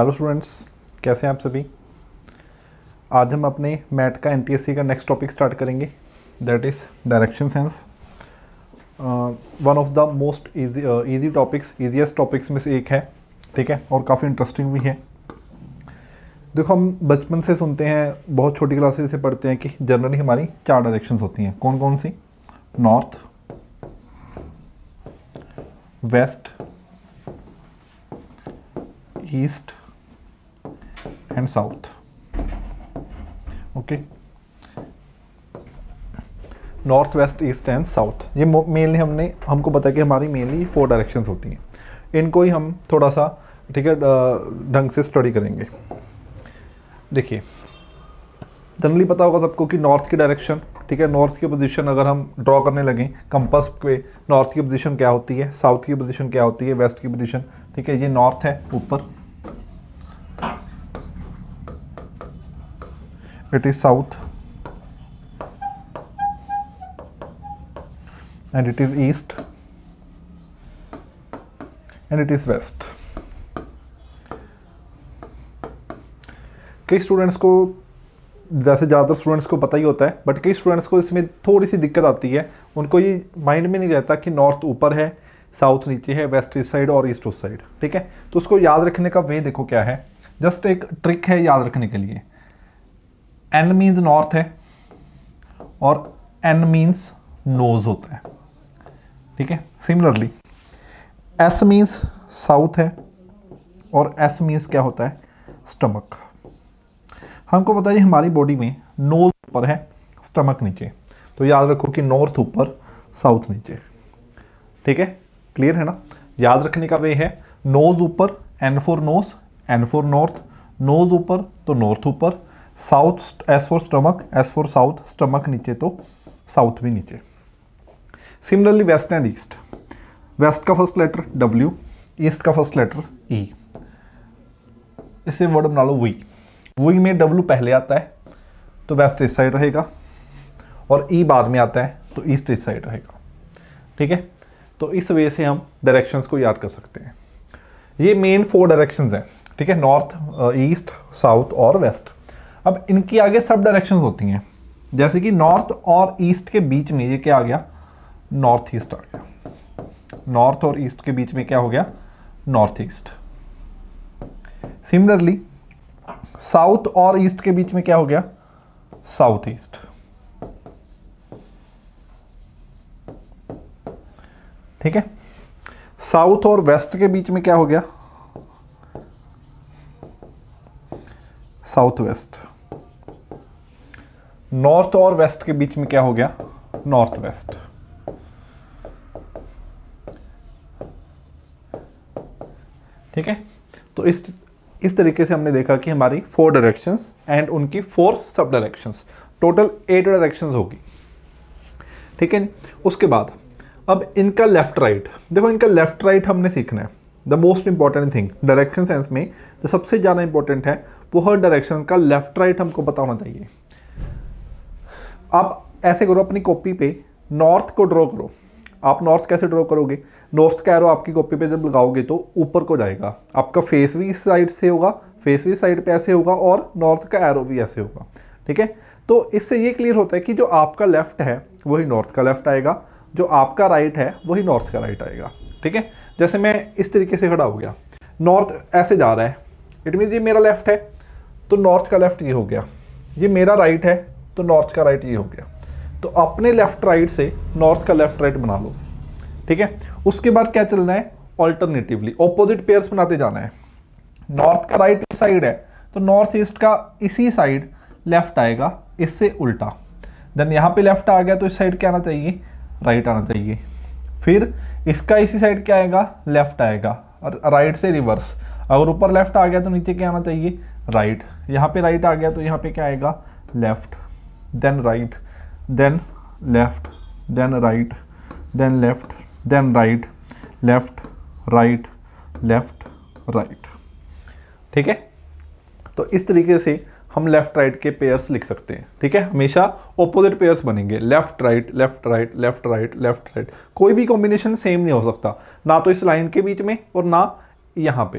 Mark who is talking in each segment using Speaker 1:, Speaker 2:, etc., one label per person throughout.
Speaker 1: Hello students कैसे हैं आप सभी आज हम अपने मैट का एन का नेक्स्ट टॉपिक स्टार्ट करेंगे that is direction sense one of the most easy easy topics easiest topics में से एक है ठीक है और काफ़ी इंटरेस्टिंग भी है देखो हम बचपन से सुनते हैं बहुत छोटी क्लासेस से पढ़ते हैं कि जनरली हमारी चार डायरेक्शन होती हैं कौन कौन सी north west east and south okay north west east and south ये मेनली हमने हमको पता कि हमारी मेनली फोर डायरेक्शंस होती हैं इनको ही हम थोड़ा सा ठीक है ढंग से स्टडी करेंगे देखिए जनरली पता होगा सबको कि नॉर्थ की डायरेक्शन ठीक है नॉर्थ की पोजीशन अगर हम ड्रॉ करने लगें कंपस पे नॉर्थ की पोजीशन क्या होती है साउथ की पोजीशन क्या होती है वेस्ट की पोजीशन ठीक है ये नॉर्थ है ऊपर it is south and it is east and it is west कई स्टूडेंट्स को वैसे ज़्यादातर स्टूडेंट्स को पता ही होता है बट कई स्टूडेंट्स को इसमें थोड़ी सी दिक्कत आती है उनको ये माइंड में नहीं रहता कि नॉर्थ ऊपर है साउथ नीचे है वेस्ट इस साइड और ईस्ट उस साइड ठीक है तो उसको याद रखने का वे देखो क्या है जस्ट एक ट्रिक है याद रखने के लिए एन मीन्स नॉर्थ है और एन मीन्स नोज होता है ठीक है सिमिलरली एस मीन्स साउथ है और एस मीन्स क्या होता है स्टमक हमको पता है हमारी बॉडी में नोज ऊपर है स्टमक नीचे तो याद रखो कि नॉर्थ ऊपर साउथ नीचे ठीक है क्लियर है ना याद रखने का वे है नोज ऊपर N for nose N for north nose ऊपर तो नॉर्थ ऊपर south S for stomach S for south stomach नीचे तो साउथ भी नीचे similarly west and east west का फर्स्ट लेटर डब्ल्यू ईस्ट का फर्स्ट लेटर ई इसे वर्ड बना लो वी वी में डब्ल्यू पहले आता है तो वेस्ट इस साइड रहेगा और ई e बाद में आता है तो ईस्ट इस साइड रहेगा ठीक है तो इस वे से हम डायरेक्शंस को याद कर सकते हैं ये मेन फोर डायरेक्शंस हैं ठीक है नॉर्थ ईस्ट साउथ और वेस्ट अब इनकी आगे सब डायरेक्शन होती हैं जैसे कि नॉर्थ और ईस्ट के बीच में ये क्या आ गया नॉर्थ ईस्ट आ गया नॉर्थ और ईस्ट के बीच में क्या हो गया नॉर्थ ईस्ट सिमिलरली साउथ और ईस्ट के बीच में क्या हो गया साउथ ईस्ट ठीक है साउथ और वेस्ट के बीच में क्या हो गया साउथ वेस्ट नॉर्थ और वेस्ट के बीच में क्या हो गया नॉर्थ वेस्ट ठीक है तो इस इस तरीके से हमने देखा कि हमारी फोर डायरेक्शंस एंड उनकी four sub directions total eight directions होगी ठीक है उसके बाद अब इनका लेफ्ट राइट देखो इनका लेफ्ट राइट हमने सीखना है the most important thing direction sense में जो सबसे ज़्यादा इंपॉर्टेंट है वो हर डायरेक्शन का लेफ्ट राइट हमको बताना होना चाहिए आप ऐसे करो अपनी कॉपी पे नॉर्थ को ड्रॉ करो आप नॉर्थ कैसे ड्रॉ करोगे नॉर्थ का एरो आपकी कॉपी पे जब लगाओगे तो ऊपर को जाएगा आपका फेस भी इस साइड से होगा फेस भी साइड पे ऐसे होगा और नॉर्थ का एरो भी ऐसे होगा ठीक है तो इससे ये क्लियर होता है कि जो आपका लेफ्ट है वही नॉर्थ का लेफ्ट आएगा जो आपका राइट है वही नॉर्थ का राइट आएगा ठीक है जैसे मैं इस तरीके से खड़ा हो गया नॉर्थ ऐसे जा रहा है इट मीन ये मेरा लेफ्ट है तो नॉर्थ का लेफ्ट ये हो गया ये मेरा राइट है तो नॉर्थ का राइट ये हो गया तो अपने लेफ्ट राइट से नॉर्थ का लेफ्ट राइट बना लो ठीक है उसके बाद क्या चलना है ऑल्टरनेटिवली ऑपोजिट पेयर्स बनाते जाना है नॉर्थ का राइट साइड है तो नॉर्थ ईस्ट का इसी साइड लेफ्ट आएगा इससे उल्टा देन यहाँ पे लेफ्ट आ गया तो इस साइड क्या आना चाहिए राइट आना चाहिए फिर इसका इसी साइड क्या आएगा लेफ्ट आएगा और राइट से रिवर्स अगर ऊपर लेफ्ट आ गया तो नीचे क्या आना चाहिए राइट यहाँ पे राइट आ गया तो यहाँ पे क्या आएगा left then right then left then right then left then right left right left right ठीक है तो इस तरीके से हम लेफ्ट राइट के पेयर्स लिख सकते हैं ठीक है हमेशा ऑपोजिट पेयर्स बनेंगे left right left right left right left right कोई भी कॉम्बिनेशन सेम नहीं हो सकता ना तो इस लाइन के बीच में और ना यहाँ पे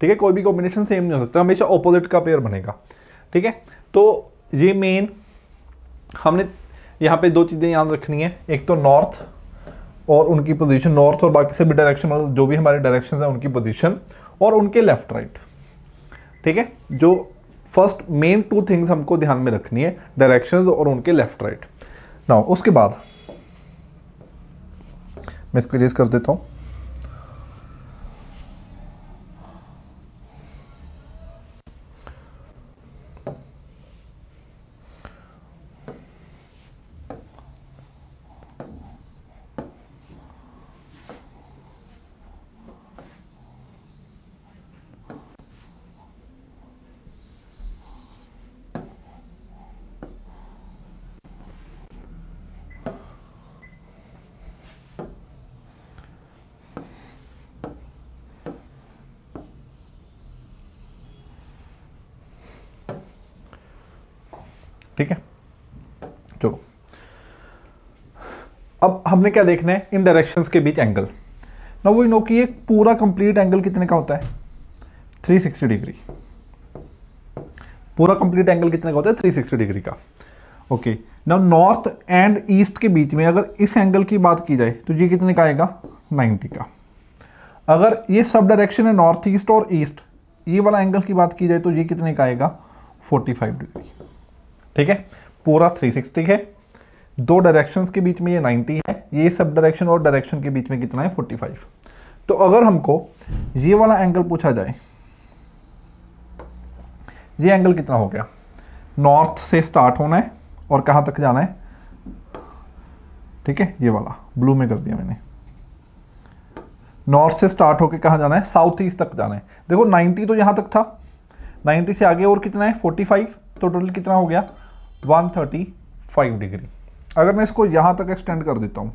Speaker 1: ठीक है कोई भी कॉम्बिनेशन सेम नहीं हो सकता हमेशा ऑपोजिट का पेयर बनेगा ठीक है तो ये मेन हमने यहाँ पे दो चीज़ें याद रखनी है एक तो नॉर्थ और उनकी पोजीशन नॉर्थ और बाकी सभी डायरेक्शन मतलब जो भी हमारे डायरेक्शन हैं उनकी पोजीशन और उनके लेफ्ट राइट ठीक है जो फर्स्ट मेन टू थिंग्स हमको ध्यान में रखनी है डायरेक्शन और उनके लेफ्ट राइट नाउ उसके बाद मैं इसको रेज कर देता हूँ ठीक है चलो अब हमने क्या देखना है इन डायरेक्शन के बीच एंगल ना वो नो कि एक पूरा कंप्लीट एंगल कितने का होता है 360 डिग्री पूरा कंप्लीट एंगल कितने का होता है 360 डिग्री का ओके ना नॉर्थ एंड ईस्ट के बीच में अगर इस एंगल की बात की जाए तो ये कितने का आएगा 90 का अगर ये सब डायरेक्शन है नॉर्थ ईस्ट और ईस्ट ये वाला एंगल की बात की जाए तो ये कितने का आएगा 45 डिग्री ठीक है पूरा 360 है दो डायरेक्शंस के बीच में ये 90 है ये सब डायरेक्शन और डायरेक्शन के बीच में कितना है 45 तो अगर हमको ये वाला एंगल पूछा जाए ये एंगल कितना हो गया नॉर्थ से स्टार्ट होना है और कहाँ तक जाना है ठीक है ये वाला ब्लू में कर दिया मैंने नॉर्थ से स्टार्ट होकर कहाँ जाना है साउथ ईस्ट तक जाना है देखो 90 तो यहाँ तक था 90 से आगे और कितना है 45 तो टोटल कितना हो गया 135 डिग्री अगर मैं इसको यहाँ तक एक्सटेंड कर देता हूँ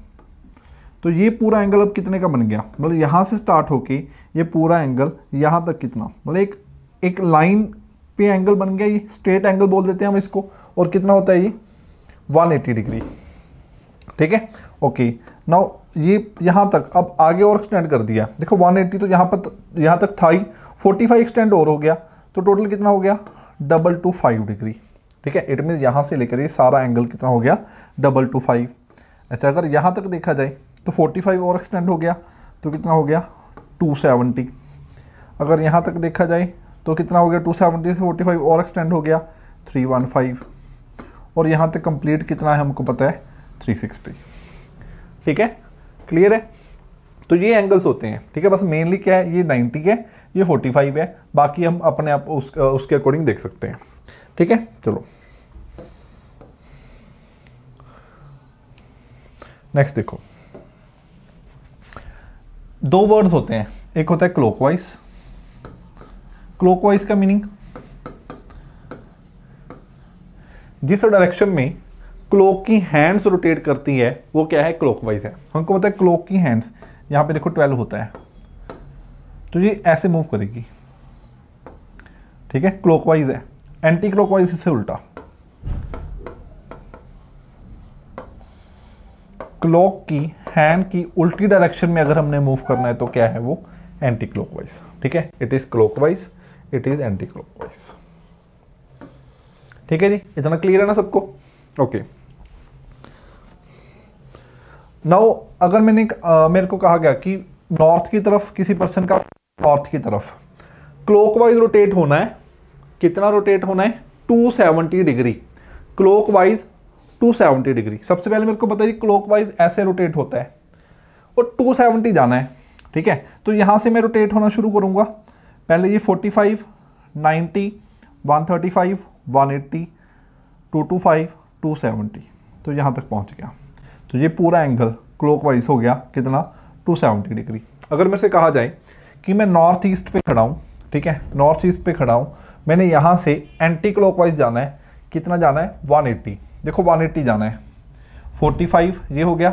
Speaker 1: तो ये पूरा एंगल अब कितने का बन गया मतलब यहाँ से स्टार्ट होके ये पूरा एंगल यहाँ तक कितना मतलब एक एक लाइन पे एंगल बन गया ये स्ट्रेट एंगल बोल देते हैं हम इसको और कितना होता है ये 180 डिग्री ठीक है ओके नाउ ये यहाँ तक अब आगे और एक्सटेंड कर दिया देखो 180 तो यहाँ पर यहाँ तक था ही 45 एक्सटेंड और हो गया तो टोटल कितना हो गया डबल टू फाइव डिग्री ठीक है इट मीन यहाँ से लेकर ये सारा एंगल कितना हो गया डबल टू फाइव अच्छा अगर यहाँ तक देखा जाए तो फोर्टी फाइव और एक्सटेंड हो गया तो कितना हो गया टू सेवनटी अगर यहाँ तक देखा जाए तो कितना हो गया टू सेवेंटी से फोर्टी फाइव और एक्सटेंड हो गया थ्री वन फाइव और यहाँ तक कंप्लीट कितना है हमको पता है थ्री सिक्सटी ठीक है क्लियर है तो ये एंगल्स होते हैं ठीक है बस मेनली क्या है ये 90 है ये 45 है बाकी हम अपने आप उस, उसके अकॉर्डिंग देख सकते हैं ठीक है चलो नेक्स्ट देखो दो वर्ड्स होते हैं एक होता है क्लोकवाइज क्लोकवाइज का मीनिंग जिस डायरेक्शन में क्लोक की हैंड्स रोटेट करती है वो क्या है क्लोकवाइज है हमको पता है क्लोक की हैंड्स यहां पे देखो ट्वेल्व होता है तो ये ऐसे मूव करेगी ठीक है क्लोकवाइज है एंटी क्लॉकवाइज इससे उल्टा क्लॉक की हैंड की उल्टी डायरेक्शन में अगर हमने मूव करना है तो क्या है वो एंटी क्लॉकवाइज ठीक है it is clockwise it is anti clockwise ठीक है जी इतना क्लियर है ना सबको ओके नाउ अगर मैंने आ, मेरे को कहा गया कि नॉर्थ की तरफ किसी पर्सन का नॉर्थ की तरफ क्लॉकवाइज रोटेट होना है कितना रोटेट होना है 270 डिग्री क्लोक टू 270 डिग्री सबसे पहले मेरे को बताइए वाइज ऐसे रोटेट होता है और 270 जाना है ठीक है तो यहाँ से मैं रोटेट होना शुरू करूँगा पहले ये 45, 90, 135, 180, 225, 270 तो यहाँ तक पहुँच गया तो ये पूरा एंगल क्लोक वाइज़ हो गया कितना 270 डिग्री अगर मेरे से कहा जाए कि मैं नॉर्थ ईस्ट पे खड़ा हूँ ठीक है नॉर्थ ईस्ट पे खड़ा हूँ मैंने यहाँ से एंटी क्लॉकवाइज जाना है कितना जाना है 180 देखो 180 जाना है 45 ये हो गया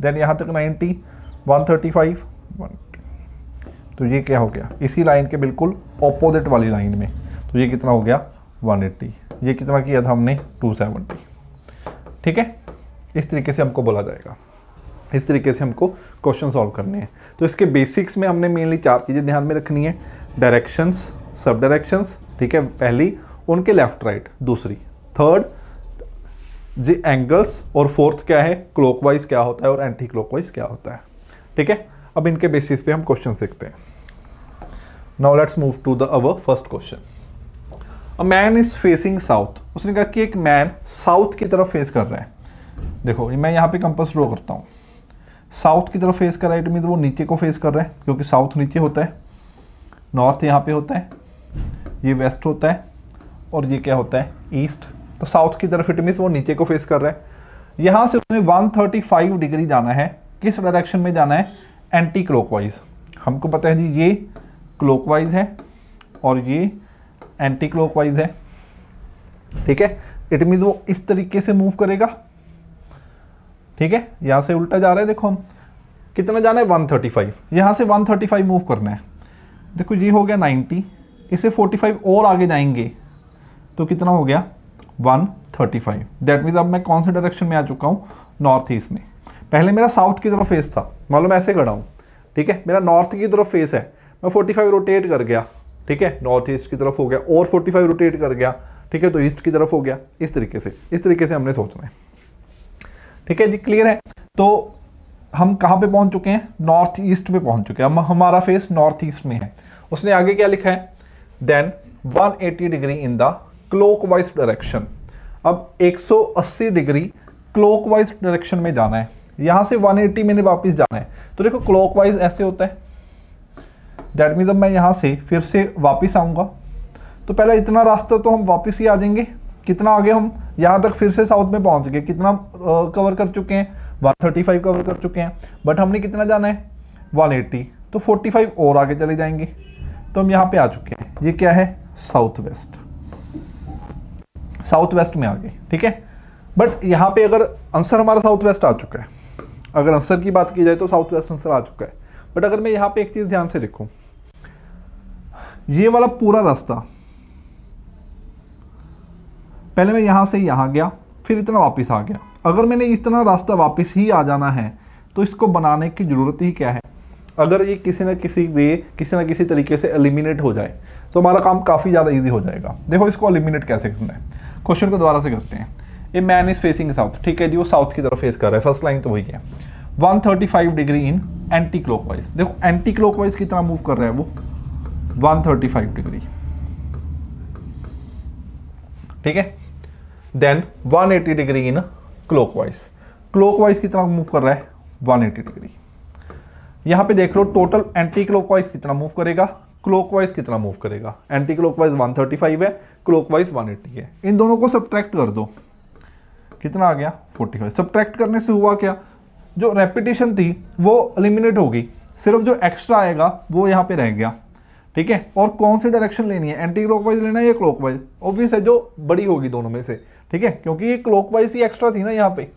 Speaker 1: देन यहाँ तक 90 135 तो ये क्या हो गया इसी लाइन के बिल्कुल ऑपोजिट वाली लाइन में तो ये कितना हो गया 180 ये कितना किया था हमने 270 ठीक है इस तरीके से हमको बोला जाएगा इस तरीके से हमको क्वेश्चन सॉल्व करने हैं तो इसके बेसिक्स में हमने मेनली चार चीज़ें ध्यान में रखनी है डायरेक्शंस सब डायरेक्शंस ठीक है पहली उनके लेफ्ट राइट दूसरी थर्ड जी एंगल्स और फोर्थ क्या है क्लोकवाइज क्या होता है और एंटी क्लोकवाइज क्या होता है ठीक है अब इनके बेसिस पे हम क्वेश्चन सीखते हैं now let's move to the our first question a man is facing south उसने कहा कि एक मैन साउथ की तरफ फेस कर रहा है देखो मैं यहाँ पे कंपस ड्रो करता हूँ साउथ की तरफ फेस कर रहा है इट मीन वो नीचे को फेस कर रहा है क्योंकि साउथ नीचे होता है नॉर्थ यहाँ पे होता है ये वेस्ट होता है और ये क्या होता है ईस्ट तो साउथ की तरफ इट मीन वो नीचे को फेस कर रहा है यहाँ से उसने 135 डिग्री जाना है किस डायरेक्शन में जाना है एंटी क्लॉकवाइज हमको पता है जी ये क्लॉकवाइज है और ये एंटी क्लॉकवाइज है ठीक है इट मीन्स वो इस तरीके से मूव करेगा ठीक है यहाँ से उल्टा जा रहा है देखो हम कितना जाना है 135 यहाँ से 135 मूव करना है देखो ये हो गया इसे 45 और आगे जाएंगे तो कितना हो गया 135 दैट मीन्स अब मैं कौन से डायरेक्शन में आ चुका हूँ नॉर्थ ईस्ट में पहले मेरा साउथ की तरफ फेस था मतलब ऐसे खड़ा हूँ ठीक है मेरा नॉर्थ की तरफ फेस है मैं 45 रोटेट कर गया ठीक है नॉर्थ ईस्ट की तरफ हो गया और 45 रोटेट कर गया ठीक है तो ईस्ट की तरफ हो गया इस तरीके से इस तरीके से हमने सोचना है ठीक है जी क्लियर है तो हम कहाँ पे पहुँच चुके हैं नॉर्थ ईस्ट में पहुँच चुके हैं हम हमारा फेस नॉर्थ ईस्ट में है उसने आगे क्या लिखा है then 180 degree in the wise direction अब 180 डिग्री वाइज डायरेक्शन में जाना है यहाँ से 180 मैंने वापिस जाना है तो देखो वाइज ऐसे होता है दैट मीन जब मैं यहाँ से फिर से वापिस आऊँगा तो पहले इतना रास्ता तो हम वापिस ही आ जाएंगे कितना आगे हम यहाँ तक फिर से साउथ में पहुँच गए कितना कवर कर चुके हैं 135 कवर कर चुके हैं बट हमने कितना जाना है 180 तो 45 और आगे चले जाएंगे तो हम यहां पे आ चुके हैं ये क्या है साउथ वेस्ट साउथ वेस्ट में आ गई ठीक है बट यहां पे अगर आंसर हमारा साउथ वेस्ट आ चुका है अगर आंसर की बात की जाए तो साउथ वेस्ट आंसर आ चुका है बट अगर मैं यहां पे एक चीज़ ध्यान से देखू ये वाला पूरा रास्ता पहले मैं यहां से यहाँ गया फिर इतना वापिस आ गया अगर मैंने इतना रास्ता वापिस ही आ जाना है तो इसको बनाने की ज़रूरत ही क्या है अगर ये किसी न किसी वे किसी न किसी तरीके से एलिमिनेट हो जाए तो हमारा काम काफ़ी ज़्यादा ईजी हो जाएगा देखो इसको एलिमिनेट कैसे करना है क्वेश्चन को दोबारा से करते हैं a man is facing south ठीक है जी वो साउथ की तरफ फेस कर रहा है फर्स्ट लाइन तो वही है 135 डिग्री इन एंटी क्लॉकवाइज देखो एंटी क्लॉकवाइज कितना मूव कर रहा है वो 135 डिग्री ठीक है then 180 degree in clockwise clockwise कितना मूव कर रहा है 180 डिग्री यहाँ पे देख लो टोटल एंटी क्लॉकवाइज कितना मूव करेगा क्लॉकवाइज कितना मूव करेगा एंटी क्लॉकवाइज 135 है क्लॉकवाइज 180 है इन दोनों को सब्ट्रैक्ट कर दो कितना आ गया 45 सब्ट्रैक्ट करने से हुआ क्या जो रेपिटेशन थी वो एलिमिनेट होगी सिर्फ जो एक्स्ट्रा आएगा वो यहाँ पे रह गया ठीक है और कौन सी डायरेक्शन लेनी है एंटी क्लॉकवाइज लेना है या क्लॉकवाइज ऑब्वियस है जो बड़ी होगी दोनों में से ठीक है क्योंकि ये क्लॉकवाइज ही एक्स्ट्रा थी ना यहाँ पे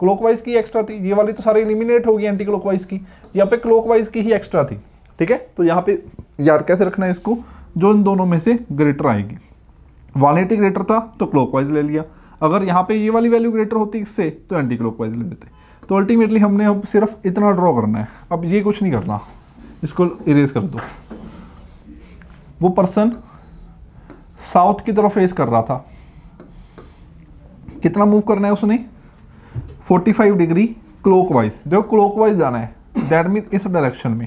Speaker 1: क्लोकवाइज की एक्स्ट्रा थी ये वाली तो सारी इलिमिनेट होगी एंटी क्लोकवाइज की यहाँ पे क्लोकवाइज की ही एक्स्ट्रा थी ठीक है तो यहाँ पे यार कैसे रखना है इसको जो इन दोनों में से ग्रेटर आएगी 180 ग्रेटर था तो क्लोकवाइज ले लिया अगर यहाँ पे ये वाली वैल्यू ग्रेटर होती इससे तो एंटी क्लोकवाइज ले लेते तो अल्टीमेटली हमने अब सिर्फ इतना ड्रॉ करना है अब ये कुछ नहीं करना इसको इरेज कर दो वो पर्सन साउथ की तरफ फेस कर रहा था कितना मूव करना है उसने 45 डिग्री क्लॉकवाइज देखो क्लॉकवाइज जाना है दैट मीन इस डायरेक्शन में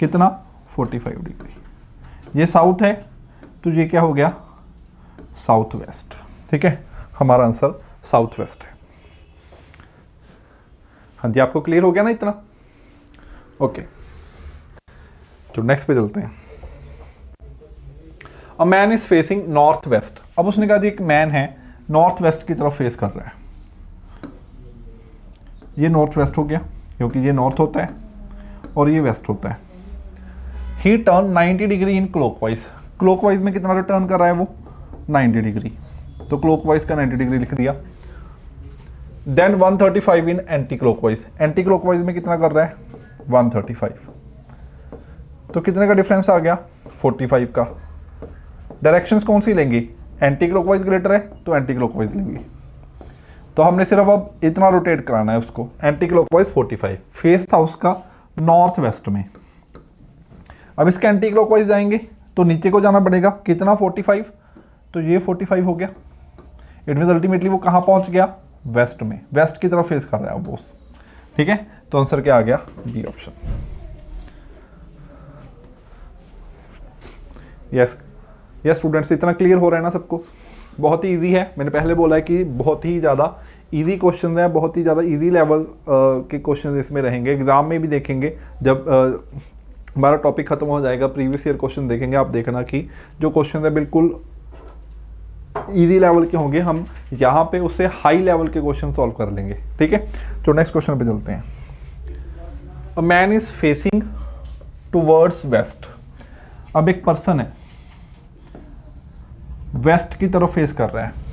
Speaker 1: कितना 45 डिग्री ये साउथ है तो ये क्या हो गया साउथ वेस्ट ठीक है हमारा आंसर साउथ वेस्ट है हाँ जी आपको क्लियर हो गया ना इतना ओके तो नेक्स्ट पे चलते हैं a man is facing north west अब उसने कहा जी एक मैन है नॉर्थ वेस्ट की तरफ फेस कर रहा है ये नॉर्थ वेस्ट हो गया क्योंकि ये नॉर्थ होता है और ये वेस्ट होता है he turn 90 degree in clockwise clockwise में कितना टर्न कर रहा है वो 90 डिग्री तो क्लॉकवाइज का 90 डिग्री लिख दिया then 135 in anti clockwise anti clockwise में कितना कर रहा है 135 तो कितने का डिफरेंस आ गया 45 का डायरेक्शंस कौन सी लेंगे एंटी क्लॉकवाइज ग्रेटर है तो एंटी क्लॉकवाइज लेंगे तो हमने सिर्फ अब इतना रोटेट कराना है उसको anti clock forty five face था उसका नॉर्थ वेस्ट में अब इसके एंटी क्लॉक जाएंगे तो नीचे को जाना पड़ेगा कितना फोर्टी फाइव तो ये फोर्टी फाइव हो गया इट मीन अल्टीमेटली वो कहाँ पहुँच गया वेस्ट में वेस्ट की तरफ फेस कर रहा है वो ठीक है तो आंसर क्या आ गया B option yes yes students इतना क्लियर हो रहा है ना सबको बहुत ही ईजी है मैंने पहले बोला है कि बहुत ही ज़्यादा ईजी क्वेश्चन हैं बहुत ही ज़्यादा ईजी लेवल के क्वेश्चन इसमें रहेंगे एग्ज़ाम में भी देखेंगे जब हमारा टॉपिक ख़त्म हो जाएगा प्रीवियस ईयर क्वेश्चन देखेंगे आप देखना कि जो क्वेश्चन है बिल्कुल ईजी लेवल के होंगे हम यहाँ पे उससे हाई लेवल के क्वेश्चन सॉल्व कर लेंगे ठीक है तो नेक्स्ट क्वेश्चन पे चलते हैं a man is facing towards west अब एक पर्सन है वेस्ट की तरफ फेस कर रहा है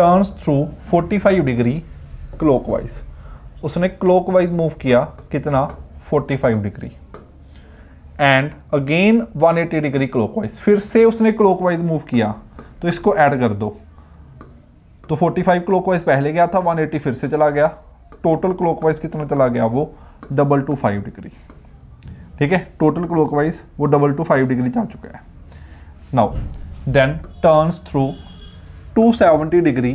Speaker 1: टर्न्स थ्रू 45 डिग्री क्लॉकवाइज उसने क्लॉकवाइज मूव किया कितना 45 degree and again 180 degree clockwise फिर से उसने क्लॉकवाइज मूव किया तो इसको ऐड कर दो तो 45 क्लॉकवाइज पहले गया था 180 फिर से चला गया टोटल क्लॉकवाइज कितना चला गया वो डबल टू फाइव डिग्री ठीक है टोटल क्लॉकवाइज वो डबल टू फाइव डिग्री जा चुका है now then turns through 270 degree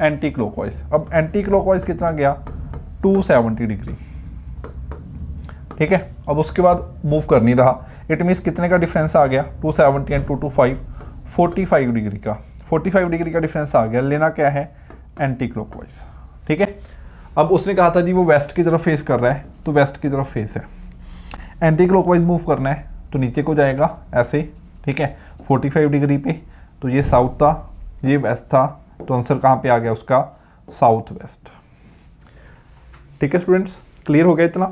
Speaker 1: anti clockwise अब एंटी क्लॉकवाइज कितना गया 270 डिग्री ठीक है अब उसके बाद मूव कर नहीं रहा इट मीन्स कितने का डिफरेंस आ गया 270 एंड 225 45 डिग्री का 45 डिग्री का डिफरेंस आ गया लेना क्या है एंटी क्लॉकवाइज ठीक है अब उसने कहा था जी वो वेस्ट की तरफ फेस कर रहा है तो वेस्ट की तरफ फेस है एंटी क्लॉकवाइज मूव करना है तो नीचे को जाएगा ऐसे ठीक है 45 डिग्री पे तो ये साउथ था ये वेस्ट था तो आंसर कहाँ पे आ गया उसका साउथ वेस्ट ठीक है स्टूडेंट्स क्लियर हो गया इतना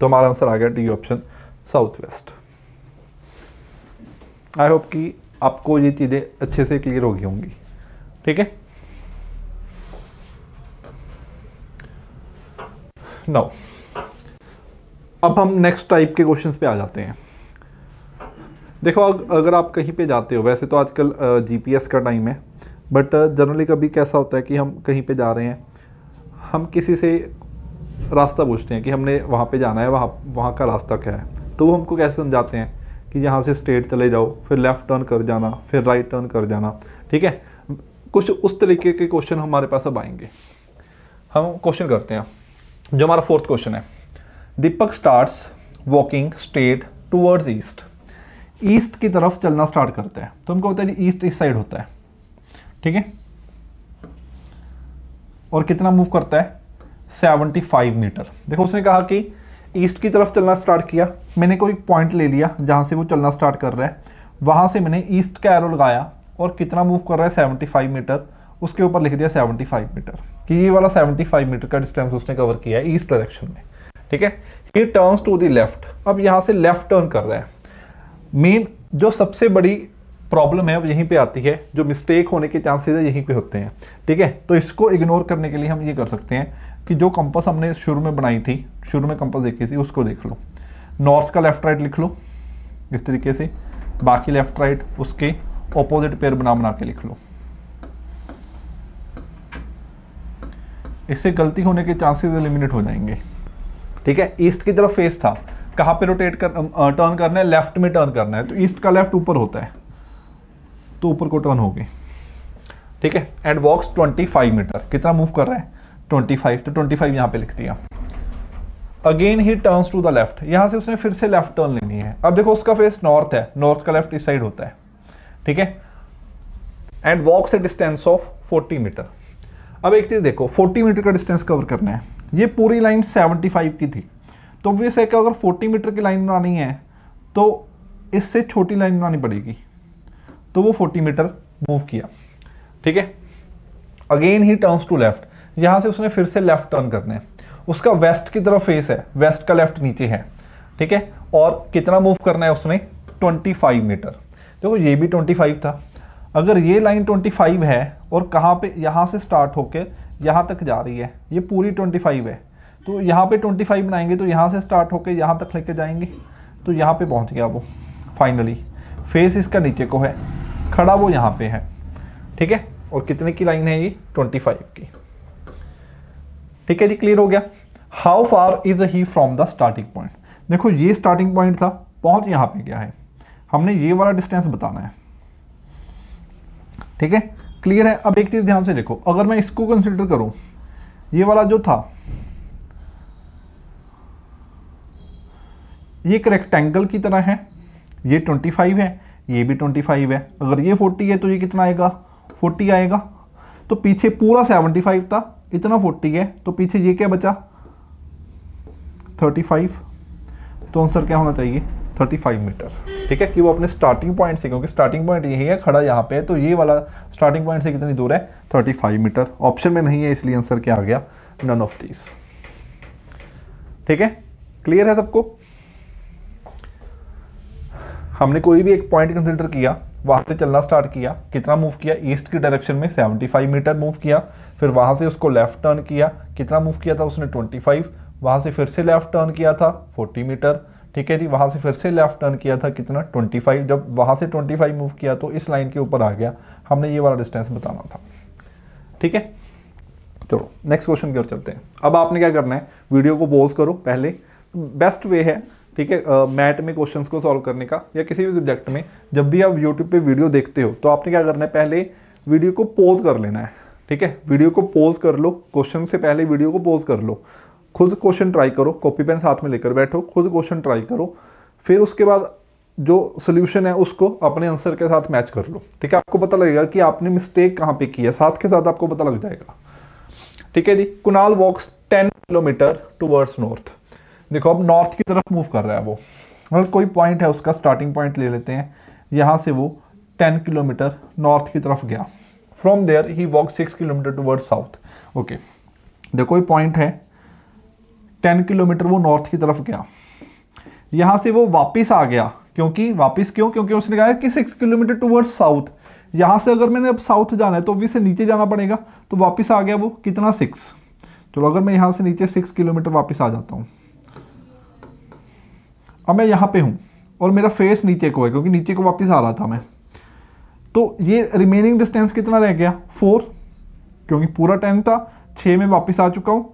Speaker 1: तो हमारा आंसर आ गया D option south west I hope कि आपको ये चीज़ें अच्छे से क्लियर हो गई होंगी ठीक है नाउ अब हम नेक्स्ट टाइप के क्वेश्चंस पे आ जाते हैं देखो अगर आप कहीं पे जाते हो वैसे तो आजकल जीपीएस का टाइम है बट जनरली कभी कैसा होता है कि हम कहीं पे जा रहे हैं हम किसी से रास्ता पूछते हैं कि हमने वहाँ पे जाना है वहाँ वहाँ का रास्ता क्या है तो वो हमको कैसे समझाते हैं कि यहाँ से स्ट्रेट चले जाओ फिर लेफ़्ट टर्न कर जाना फिर राइट टर्न कर जाना ठीक है कुछ उस तरीके के क्वेश्चन हमारे पास अब आएंगे हम क्वेश्चन करते हैं जो हमारा फोर्थ क्वेश्चन है Deepak starts walking straight towards east east की तरफ चलना स्टार्ट करते हैं तो हमको होता है जी ईस्ट इस साइड होता है ठीक है और कितना मूव करता है 75 मीटर देखो उसने कहा कि ईस्ट की तरफ चलना स्टार्ट किया मैंने कोई पॉइंट ले लिया जहाँ से वो चलना स्टार्ट कर रहा है वहाँ से मैंने ईस्ट का एरो लगाया और कितना मूव कर रहा है 75 मीटर उसके ऊपर लिख दिया 75 मीटर कि ये वाला 75 मीटर का डिस्टेंस उसने कवर किया है ईस्ट डायरेक्शन में ठीक है he turns to the left अब यहाँ से लेफ्ट टर्न कर रहा है मेन जो सबसे बड़ी प्रॉब्लम है वो यहीं पे आती है जो मिस्टेक होने के चांसेस है यहीं पे होते हैं ठीक है तो इसको इग्नोर करने के लिए हम ये कर सकते हैं कि जो कंपस हमने शुरू में बनाई थी शुरू में कंपस देखी थी उसको देख लो नॉर्थ का लेफ्ट राइट लिख लो इस तरीके से बाकी लेफ्ट राइट उसके ऑपोजिट पेयर बना बना के लिख लो इससे गलती होने के चांसेस एलिमिनेट हो जाएंगे ठीक है ईस्ट की तरफ फेस था कहाँ पे रोटेट कर टर्न करना है लेफ्ट में टर्न करना है तो ईस्ट का लेफ्ट ऊपर होता है तो ऊपर को टर्न हो गई ठीक है एंड वॉक्स 25 मीटर कितना मूव कर रहा है 25 तो 25 फाइव यहाँ पे लिख दिया again he turns to the left यहाँ से उसने फिर से लेफ्ट टर्न लेनी है अब देखो उसका फेस नॉर्थ है नॉर्थ का लेफ्ट इस साइड होता है ठीक है and walks a distance of 40 meter अब एक चीज़ देखो 40 मीटर का डिस्टेंस कवर करना है ये पूरी लाइन 75 की थी तो ऑब्वियस है कि अगर 40 मीटर की लाइन बनानी है तो इससे छोटी लाइन बनानी पड़ेगी तो वो 40 मीटर मूव किया ठीक है again he turns to left यहाँ से उसने फिर से लेफ्ट टर्न करना है उसका वेस्ट की तरफ फेस है वेस्ट का लेफ्ट नीचे है ठीक है और कितना मूव करना है उसने 25 मीटर देखो ये भी 25 था अगर ये लाइन 25 है और कहाँ पे यहाँ से स्टार्ट होकर यहाँ तक जा रही है ये पूरी 25 है तो यहाँ पे 25 बनाएंगे तो यहाँ से स्टार्ट होकर यहाँ तक लेके जाएंगे तो यहाँ पे पहुँच गया वो फाइनली फेस इसका नीचे को है खड़ा वो यहाँ पे है ठीक है और कितने की लाइन है ये 25 की ठीक है जी क्लियर हो गया how far is he from the starting point देखो ये स्टार्टिंग पॉइंट था पहुंच यहाँ पे क्या है हमने ये वाला डिस्टेंस बताना है ठीक है क्लियर है अब एक चीज़ ध्यान से देखो अगर मैं इसको कंसिडर करूँ ये वाला जो था ये एक रेक्टेंगल की तरह है ये 25 है ये भी 25 है अगर ये 40 है तो ये कितना आएगा 40 आएगा तो पीछे पूरा 75 था इतना 40 है तो पीछे ये क्या बचा 35 तो आंसर क्या होना चाहिए 35 मीटर ठीक है कि वो अपने स्टार्टिंग पॉइंट से क्योंकि स्टार्टिंग पॉइंट यही है खड़ा यहाँ पे है तो ये वाला स्टार्टिंग पॉइंट से कितनी दूर है 35 मीटर ऑप्शन में नहीं है इसलिए आंसर क्या आ गया नन ऑफ दीज ठीक है क्लियर है सबको हमने कोई भी एक पॉइंट कंसिडर किया वहाँ से चलना स्टार्ट किया कितना मूव किया ईस्ट की डायरेक्शन में 75 मीटर मूव किया फिर वहाँ से उसको लेफ्ट टर्न किया कितना मूव किया था उसने 25 वहाँ से फिर से लेफ्ट टर्न किया था 40 मीटर ठीक है जी वहाँ से फिर से लेफ्ट टर्न किया था कितना 25 जब वहाँ से 25 मूव किया तो इस लाइन के ऊपर आ गया हमने ये वाला डिस्टेंस बताना था ठीक है चलो नेक्स्ट क्वेश्चन की ओर चलते हैं अब आपने क्या करना है वीडियो को पॉज करो पहले बेस्ट वे है ठीक है मैट में क्वेश्चन को सॉल्व करने का या किसी भी सब्जेक्ट में जब भी आप यूट्यूब पर वीडियो देखते हो तो आपने क्या करना है पहले वीडियो को पोज कर लेना है ठीक है वीडियो को पोज कर लो क्वेश्चन से पहले वीडियो को पोज कर लो खुद क्वेश्चन ट्राई करो कॉपी पेन साथ में लेकर बैठो खुद क्वेश्चन ट्राई करो फिर उसके बाद जो सोल्यूशन है उसको अपने आंसर के साथ मैच कर लो ठीक है आपको पता लगेगा कि आपने मिस्टेक कहाँ पे की है साथ के साथ आपको पता लग जाएगा ठीक है जी Kunal walks ten kilometer towards north देखो अब नॉर्थ की तरफ मूव कर रहा है वो मतलब कोई पॉइंट है उसका स्टार्टिंग पॉइंट ले लेते हैं यहाँ से वो टेन किलोमीटर नॉर्थ की तरफ गया from there he walk six kilometer toward south okay देखो ये पॉइंट है टेन किलोमीटर वो नॉर्थ की तरफ गया यहाँ से वो वापस आ गया क्योंकि वापस क्यों क्योंकि उसने कहा कि सिक्स किलोमीटर वर्ड साउथ यहाँ से अगर मैंने अब साउथ जाना है तो अभी से नीचे जाना पड़ेगा तो वापस आ गया वो कितना सिक्स चलो अगर मैं यहाँ से नीचे सिक्स किलोमीटर वापस आ जाता हूँ अब मैं यहाँ पे हूँ और मेरा फेस नीचे को है क्योंकि नीचे को वापस आ रहा था मैं तो ये रिमेनिंग डिस्टेंस कितना रह गया फोर क्योंकि पूरा टेन था छः में वापस आ चुका हूँ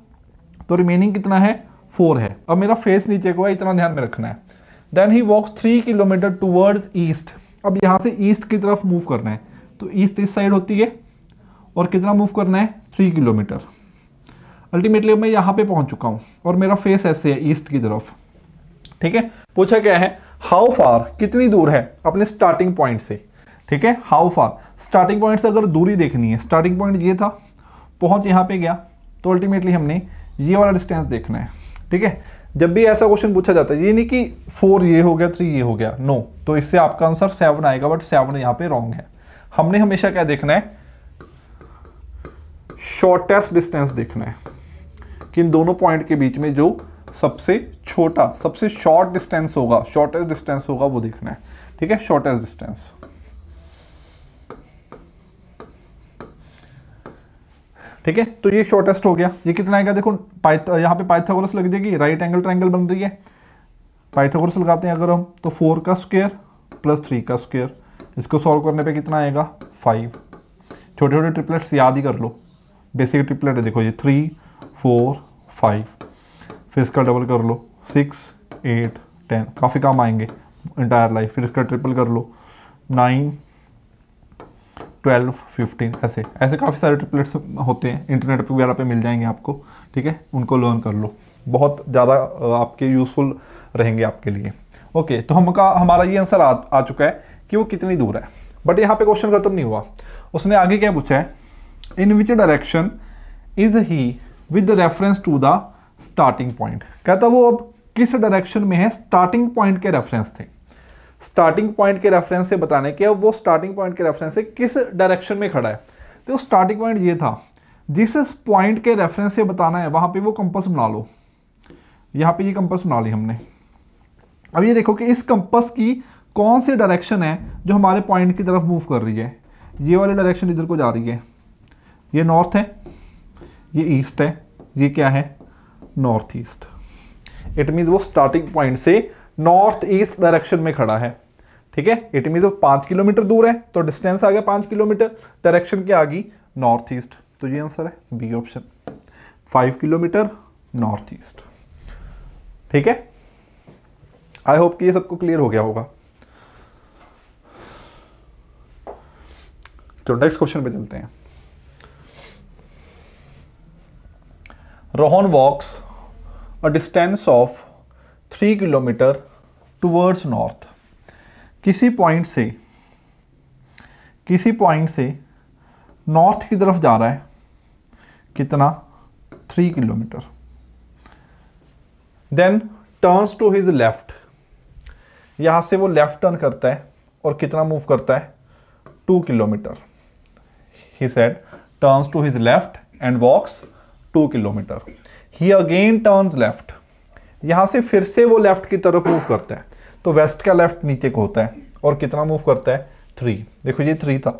Speaker 1: तो रिमेनिंग कितना है फोर है अब मेरा फेस नीचे को है इतना ध्यान में रखना है then he walk three kilometer towards east अब यहाँ से ईस्ट की तरफ मूव करना है तो ईस्ट इस साइड होती है और कितना मूव करना है थ्री किलोमीटर अल्टीमेटली मैं यहाँ पे पहुँच चुका हूँ और मेरा फेस ऐसे है ईस्ट की तरफ ठीक है पूछा क्या है हाउ फार कितनी दूर है अपने स्टार्टिंग पॉइंट से ठीक है हाउ फार स्टार्टिंग पॉइंट से अगर दूरी देखनी है स्टार्टिंग पॉइंट ये था पहुंच यहां पे गया तो अल्टीमेटली हमने ये वाला डिस्टेंस देखना है ठीक है जब भी ऐसा क्वेश्चन पूछा जाता है ये नहीं कि फोर ये हो गया थ्री ये हो गया नो no. तो इससे आपका आंसर सेवन आएगा बट सेवन यहां पे रॉन्ग है हमने हमेशा क्या देखना है शॉर्टेस्ट डिस्टेंस देखना है कि इन दोनों पॉइंट के बीच में जो सबसे छोटा सबसे शॉर्ट डिस्टेंस होगा शॉर्टेस्ट डिस्टेंस होगा वो देखना है ठीक है शॉर्टेस्ट डिस्टेंस ठीक है तो ये शॉर्टेस्ट हो गया ये कितना आएगा देखो यहाँ पे पाइथागोरस लग जाएगी राइट एंगल ट्राइंगल बन रही है पाइथागोरस लगाते हैं अगर हम तो फोर का स्क्वेयर प्लस थ्री का स्क्वेयर इसको सॉल्व करने पे कितना आएगा फाइव छोटे छोटे ट्रिपलेट्स याद ही कर लो बेसिक ट्रिपलेट है देखो ये थ्री फोर फाइव फिर इसका डबल कर लो सिक्स एट टेन काफ़ी काम आएंगे इंटायर लाइफ फिर इसका ट्रिपल कर लो नाइन ट्वेल्व फिफ्टीन ऐसे ऐसे काफ़ी सारे ट्रिपलेट्स होते हैं इंटरनेट वगैरह पे मिल जाएंगे आपको ठीक है उनको लर्न कर लो बहुत ज़्यादा आपके यूज़फुल रहेंगे आपके लिए ओके तो हमका हमारा ये आंसर आ, आ चुका है कि वो कितनी दूर है बट यहाँ पे क्वेश्चन खत्म नहीं हुआ उसने आगे क्या पूछा है in which direction is he with reference to the starting point कहता वो अब किस डायरेक्शन में है स्टार्टिंग पॉइंट के रेफरेंस थे स्टार्टिंग पॉइंट के रेफरेंस से बताने के अब वो स्टार्टिंग पॉइंट के रेफरेंस से किस डायरेक्शन में खड़ा है तो स्टार्टिंग पॉइंट ये था जिस पॉइंट के रेफरेंस से बताना है वहां पे वो कंपस बना लो यहाँ पे ये कंपस बना ली हमने अब ये देखो कि इस कंपस की कौन सी डायरेक्शन है जो हमारे पॉइंट की तरफ मूव कर रही है ये वाले डायरेक्शन इधर को जा रही है ये नॉर्थ है ये ईस्ट है ये क्या है नॉर्थ ईस्ट इट मीन्स वो स्टार्टिंग पॉइंट से नॉर्थ ईस्ट डायरेक्शन में खड़ा है ठीक है इट मीन्स वो पाँच किलोमीटर दूर है तो डिस्टेंस आ गया पाँच किलोमीटर डायरेक्शन क्या आ गई नॉर्थ ईस्ट तो ये आंसर है B option five kilometer north east ठीक है आई होप कि ये सबको क्लियर हो गया होगा तो नेक्स्ट क्वेश्चन पे चलते हैं Rohan walks a distance of three kilometer towards north किसी पॉइंट से किसी पॉइंट से नॉर्थ की तरफ जा रहा है कितना three kilometer then turns to his left यहाँ से वो लेफ्ट टर्न करता है और कितना मूव करता है two kilometer he said turns to his left and walks two kilometer he again turn left यहां से फिर से वो लेफ्ट की तरफ मूव करता है तो वेस्ट का लेफ्ट नीचे को होता है और कितना मूव करता है थ्री देखो ये थ्री था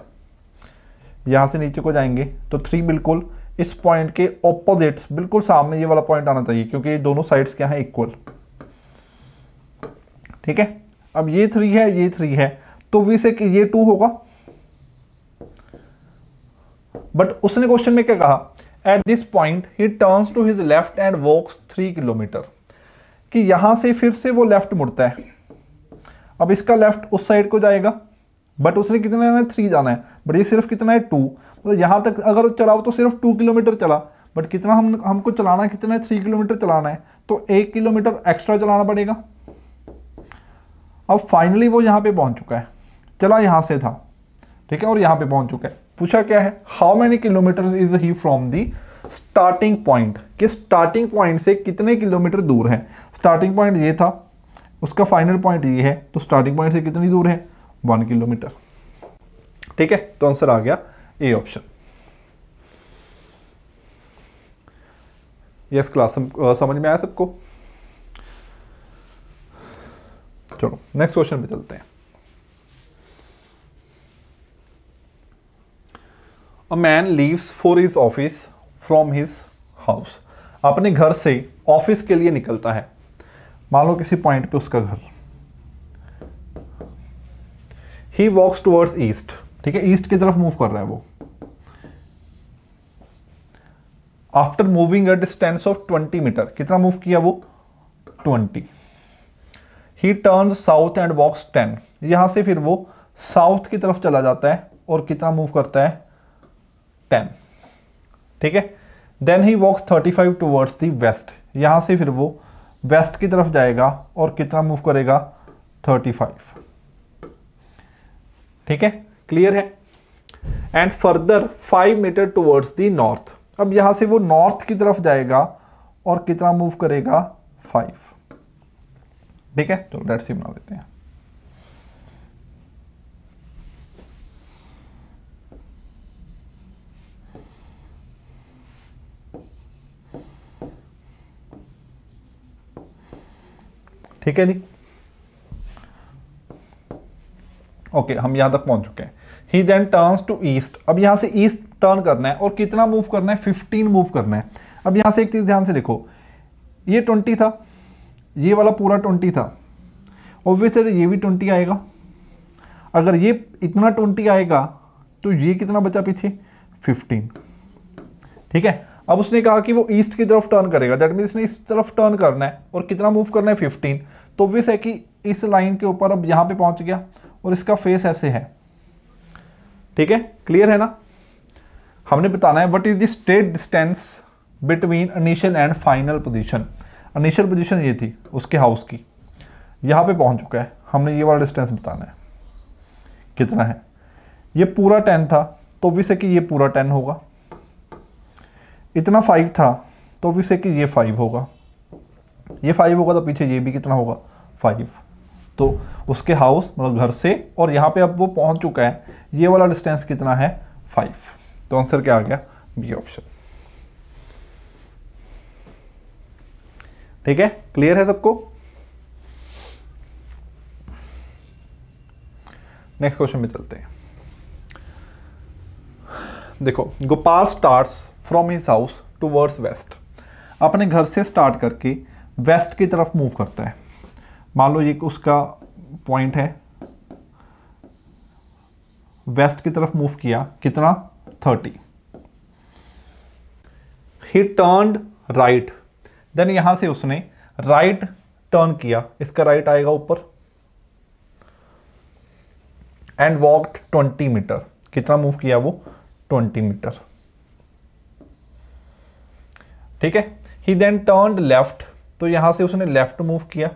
Speaker 1: यहां से नीचे को जाएंगे तो थ्री बिल्कुल इस पॉइंट के ऑपोजिट बिल्कुल सामने ये वाला पॉइंट आना चाहिए क्योंकि दोनों साइड्स क्या है इक्वल ठीक है अब ये थ्री है ये थ्री है तो वी से ये टू होगा बट उसने क्वेश्चन में क्या कहा at this point he turns to his left and walks three kilometer कि यहाँ से फिर से वो लेफ्ट मुड़ता है अब इसका लेफ्ट उस साइड को जाएगा बट उसने कितना जाना है थ्री जाना है बट ये सिर्फ कितना है टू मतलब यहाँ तक अगर चलाओ तो सिर्फ टू किलोमीटर चला बट कितना हम हमको चलाना है कितना है थ्री किलोमीटर चलाना है तो एक किलोमीटर एक्स्ट्रा चलाना पड़ेगा अब फाइनली वो यहाँ पे पहुँच चुका है चला यहाँ से था ठीक है और यहाँ पे पहुँच चुका है पूछा क्या है how many kilometer is he from the starting point कि स्टार्टिंग पॉइंट से कितने किलोमीटर दूर है स्टार्टिंग पॉइंट ये था उसका फाइनल पॉइंट ये है तो स्टार्टिंग पॉइंट से कितनी दूर है वन किलोमीटर ठीक है तो आंसर आ गया ए ऑप्शन यस क्लास समझ में आया सबको चलो नेक्स्ट क्वेश्चन पे चलते हैं a man leaves for his office from his house अपने घर से ऑफिस के लिए निकलता है मान लो किसी पॉइंट पे उसका घर ही वॉक्स टूवर्ड्स ईस्ट ठीक है ईस्ट की तरफ मूव कर रहा है वो after moving a distance of 20 meter कितना मूव किया वो 20 he turn south and walks 10 यहां से फिर वो साउथ की तरफ चला जाता है और कितना मूव करता है टेन ठीक है then he walks thirty five towards the west यहाँ से फिर वो वेस्ट की तरफ जाएगा और कितना मूव करेगा थर्टी फाइव ठीक है क्लियर है and further five meter towards the north अब यहाँ से वो नॉर्थ की तरफ जाएगा और कितना मूव करेगा फाइव ठीक है चलो डेट सी बना लेते हैं ठीक है जी ओके हम यहां तक पहुंच चुके हैं he then turn to east अब यहां से ईस्ट टर्न करना है और कितना मूव करना है फिफ्टीन मूव करना है अब यहां से एक चीज ध्यान से देखो ये ट्वेंटी था ये वाला पूरा ट्वेंटी था ऑब्वियसली ये भी ट्वेंटी आएगा अगर ये इतना ट्वेंटी आएगा तो ये कितना बचा पीछे फिफ्टीन ठीक है अब उसने कहा कि वो ईस्ट की तरफ टर्न करेगा दैट मीन इसने इस तरफ टर्न करना है और कितना मूव करना है फिफ्टीन तो ऑब्वियस है कि इस लाइन के ऊपर अब यहां पे पहुंच गया और इसका फेस ऐसे है ठीक है क्लियर है ना हमने बताना है what is the straight distance between initial and final position initial position ये थी उसके हाउस की यहां पे पहुंच चुका है हमने ये वाला डिस्टेंस बताना है कितना है ये पूरा टेन था तो ऑब्वियस है कि ये पूरा टेन होगा इतना फाइव था तो ऑब्वियस से कि ये फाइव होगा ये फाइव होगा तो पीछे ये भी कितना होगा फाइव तो उसके हाउस मतलब घर से और यहाँ पे अब वो पहुँच चुका है ये वाला डिस्टेंस कितना है फाइव तो आंसर क्या आ गया बी ऑप्शन ठीक है क्लियर है सबको नेक्स्ट क्वेश्चन में चलते हैं देखो Gopal starts from his house towards west अपने घर से स्टार्ट करके वेस्ट की तरफ मूव करता है मान लो ये उसका पॉइंट है वेस्ट की तरफ मूव किया कितना thirty he turn right then यहां से उसने राइट right टर्न किया इसका राइट right आएगा ऊपर एंड वॉकड ट्वेंटी मीटर कितना मूव किया वो ट्वेंटी मीटर ठीक है ही देन टर्न लेफ्ट तो यहां से उसने लेफ्ट मूव किया